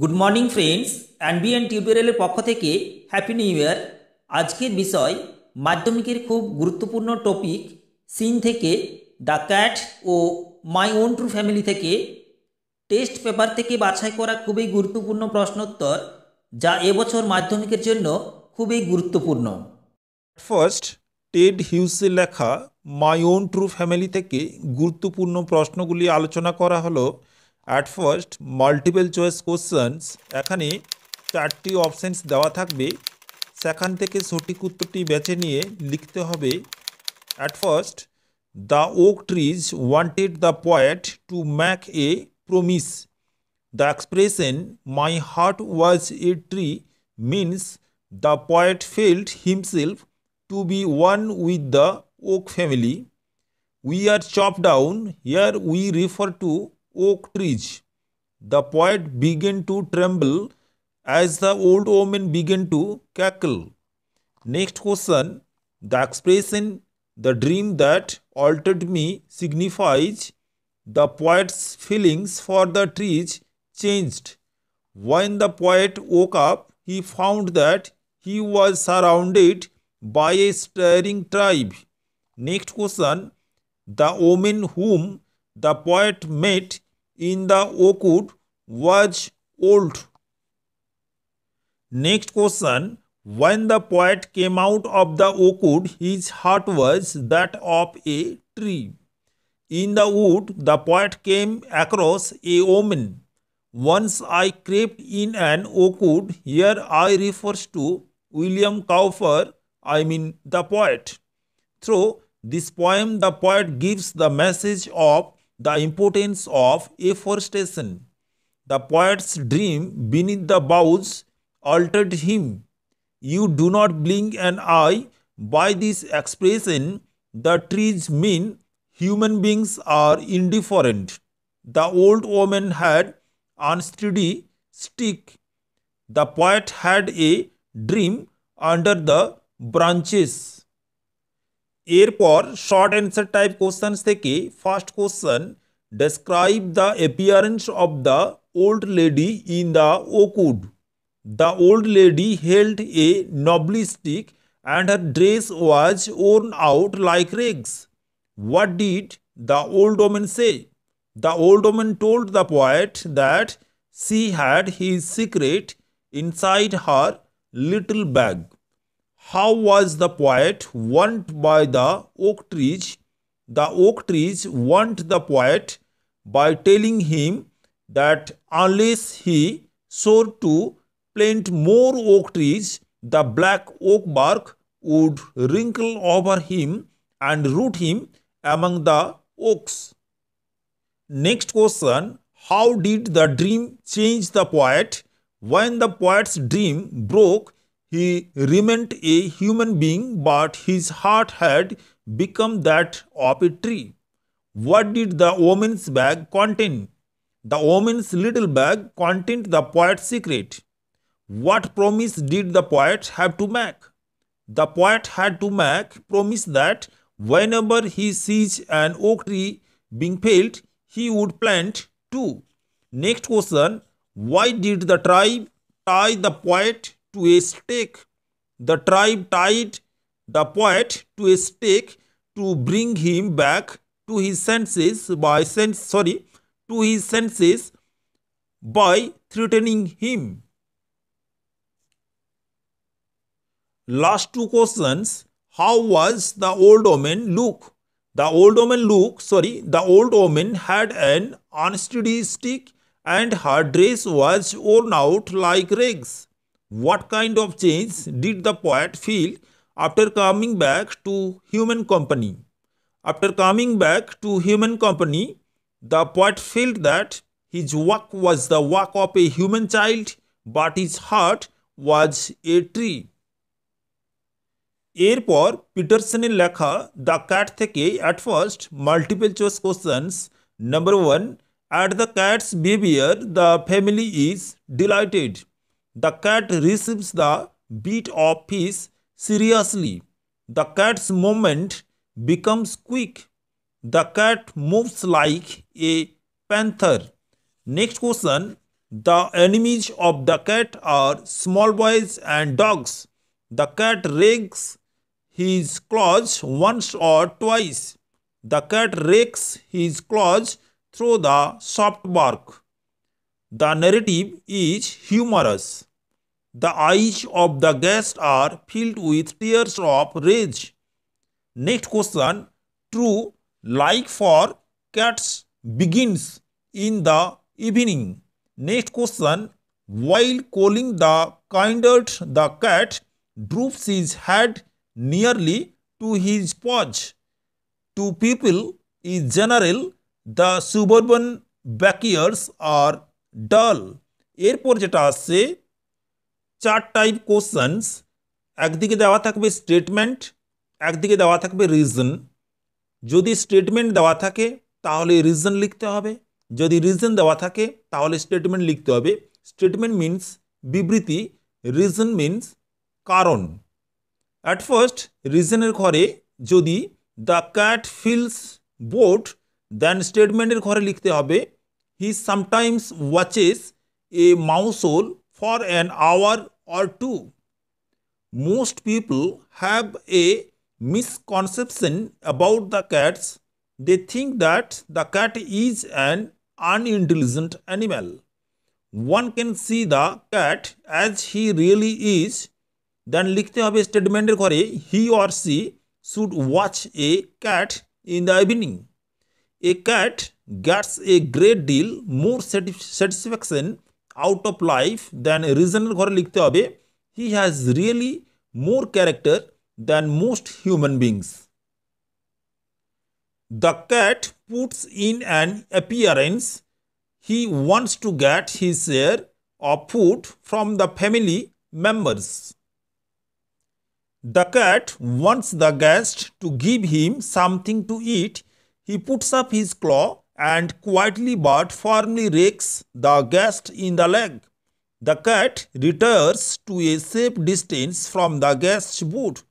Good morning friends অ্যানবিএন টিউটোরিয়ালের পক্ষ থেকে হ্যাপি নিউ ইয়ার আজকের বিষয় মাধ্যমিকের খুব গুরুত্বপূর্ণ টপিক সিন থেকে দ্য ক্যাট ও মাই ওন ট্রু ফ্যামিলি থেকে টেস্ট পেপার থেকে বাছাই করা খুবই গুরুত্বপূর্ণ প্রশ্নোত্তর যা এবছর মাধ্যমিকের জন্য খুবই গুরুত্বপূর্ণ ফার্স্ট টেড হিউসে লেখা মাই ওন ট্রু ফ্যামিলি থেকে গুরুত্বপূর্ণ প্রশ্নগুলি আলোচনা করা হলো at first multiple choice questions এখানে চারটি অপশানস দেওয়া থাকবে সেখান থেকে সঠিক উত্তরটি বেছে নিয়ে লিখতে হবে at first the oak trees wanted the poet to make a promise the expression my heart was a tree means the poet felt himself to be one with the oak family we are chop down here we refer to oak trees. The poet began to tremble as the old woman began to cackle. Next question The expression the dream that altered me signifies the poet's feelings for the trees changed. When the poet woke up, he found that he was surrounded by a staring tribe. Next question The woman whom the poet met in the wood was old. Next question. When the poet came out of the wood, his heart was that of a tree. In the wood, the poet came across a woman. Once I crept in an oak Here I refers to William Cowper, I mean the poet. Through this poem, the poet gives the message of the importance of afforestation. The poet's dream beneath the boughs altered him. You do not blink an eye. By this expression, the trees mean human beings are indifferent. The old woman had unsteady stick. The poet had a dream under the branches. এরপর short answer type question থেকে first question describe the appearance of the old lady in the oakwood the old lady held a knobbly stick and her dress was worn out like rags what did the old woman say the old woman told the poet that she had his secret inside her little bag. How was the poet warned by the oak trees? The oak trees warned the poet by telling him that unless he sought to plant more oak trees, the black oak bark would wrinkle over him and root him among the oaks. Next question How did the dream change the poet? When the poet's dream broke, he remained a human being, but his heart had become that of a tree. What did the woman's bag contain? The woman's little bag contained the poet's secret. What promise did the poet have to make? The poet had to make promise that whenever he sees an oak tree being felled, he would plant two. Next question Why did the tribe tie the poet to a stake. The tribe tied the poet to a stake to bring him back to his senses by sense sorry to his senses by threatening him. Last two questions. How was the old woman look? The old woman look, sorry, the old woman had an unsteady stick and her dress was worn out like rags. What kind of change did the poet feel after coming back to human company? After coming back to human company, the poet felt that his walk was the walk of a human child, but his heart was a tree. এরপর পিটারসনের লেখা the cat থেকে at first multiple choice questions number one at the cat's behaviour the family is delighted the cat receives the beat of his seriously. The cat's movement becomes quick. The cat moves like a panther. Next question. The enemies of the cat are small boys and dogs. The cat rakes his claws once or twice. The cat rakes his claws through the soft bark. The narrative is humorous. The eyes of the guests are filled with tears of rage. Next question True like for cats begins in the evening. Next question While calling the kindred, the cat droops his head nearly to his paws. To people in general, the suburban backyards are dull এর পর যেটা আছে চার type questions একদিকে দেওয়া থাকবে statement একদিকে দেওয়া থাকবে রিজন যদি স্টেটমেন্ট দেওয়া থাকে তাহলে রিজন লিখতে হবে যদি রিজন দেওয়া থাকে তাহলে স্টেটমেন্ট লিখতে হবে স্টেটমেন্ট मींस বিবৃতি রিজন मींस কারণ এট ফার্স্ট রিজনের ঘরে যদি দা কাট ফিলস বোট দেন স্টেটমেন্টের ঘরে লিখতে হবে he sometimes watches a mouse hole for an hour or two. Most people have a misconception about the cats. They think that the cat is an unintelligent animal. One can see the cat as he really is. Then লিখতে হবে statement. ঘরে he or she should watch a cat in the evening. A cat gets a great deal more satisfaction out of life than a reasoner ঘরে লিখতে হবে he has really more character than most human beings the cat puts in an appearance he wants to get his share of food from the family members the cat wants the guest to give him something to eat he puts up his claw and quietly but firmly rakes the guest in the leg. The cat retires to a safe distance from the guest's boot.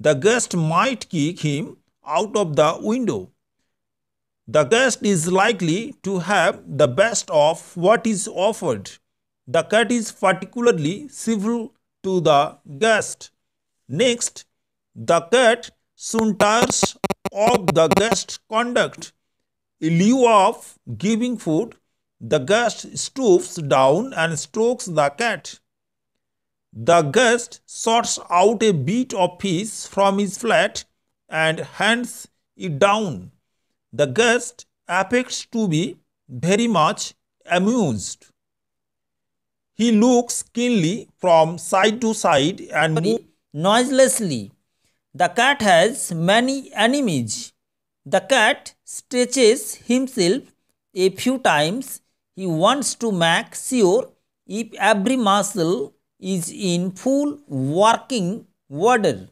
The guest might kick him out of the window. The guest is likely to have the best of what is offered. The cat is particularly civil to the guest. Next, the cat soon tires of the guest's conduct in lieu of giving food, the guest stoops down and strokes the cat. The guest sorts out a bit of piece from his flat and hands it down. The guest affects to be very much amused. He looks keenly from side to side and moves noiselessly. The cat has many enemies. The cat stretches himself a few times. He wants to make sure if every muscle is in full working order.